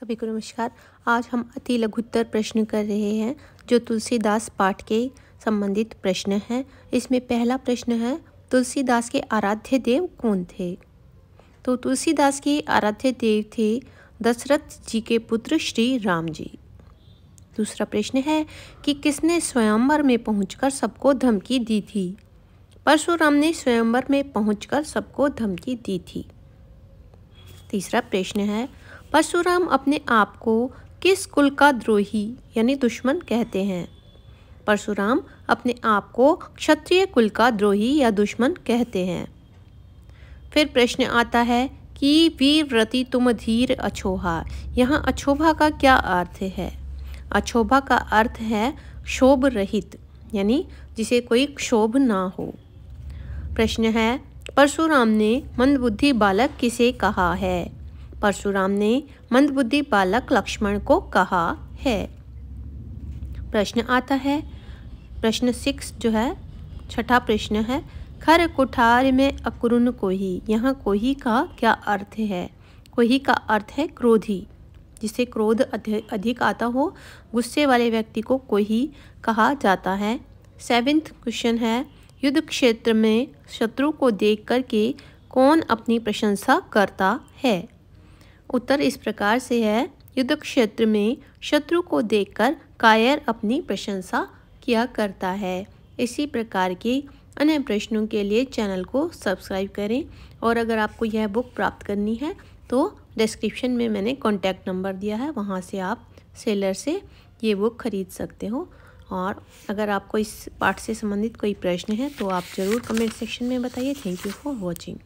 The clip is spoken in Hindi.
सभी को नमस्कार आज हम अति लघुत्तर प्रश्न कर रहे हैं जो तुलसीदास पाठ के संबंधित प्रश्न हैं इसमें पहला प्रश्न है तुलसीदास के आराध्य देव कौन थे तो तुलसीदास के आराध्य देव थे दशरथ जी के पुत्र श्री राम जी दूसरा प्रश्न है कि किसने स्वयंवर में पहुंचकर सबको धमकी दी थी परशुराम ने स्वयंवर में पहुंचकर सबको धमकी दी थी तीसरा प्रश्न है परशुराम अपने आप को किस कुल का द्रोही यानी दुश्मन कहते हैं परशुराम अपने आप को क्षत्रिय कुल का द्रोही या दुश्मन कहते हैं फिर प्रश्न आता है कि वीरव्रति तुम धीर अछोहा यहाँ अछोभा का क्या अर्थ है अछोभा का अर्थ है क्षोभ रहित यानी जिसे कोई क्षोभ ना हो प्रश्न है परशुराम ने मंदबुद्धि बालक किसे कहा है परशुराम ने मंदबुद्धि बालक लक्ष्मण को कहा है प्रश्न आता है प्रश्न सिक्स जो है छठा प्रश्न है खर कुठार में को कोही यहाँ कोही का क्या अर्थ है कोही का अर्थ है क्रोधी जिसे क्रोध अधिक आता हो गुस्से वाले व्यक्ति को कोही कहा जाता है सेवेंथ क्वेश्चन है युद्ध क्षेत्र में शत्रु को देख करके कौन अपनी प्रशंसा करता है उत्तर इस प्रकार से है युद्ध क्षेत्र में शत्रु को देखकर कायर अपनी प्रशंसा किया करता है इसी प्रकार के अन्य प्रश्नों के लिए चैनल को सब्सक्राइब करें और अगर आपको यह बुक प्राप्त करनी है तो डिस्क्रिप्शन में मैंने कॉन्टैक्ट नंबर दिया है वहाँ से आप सेलर से ये बुक ख़रीद सकते हो और अगर आपको इस पाठ से संबंधित कोई प्रश्न है तो आप ज़रूर कमेंट सेक्शन में बताइए थैंक यू फॉर वॉचिंग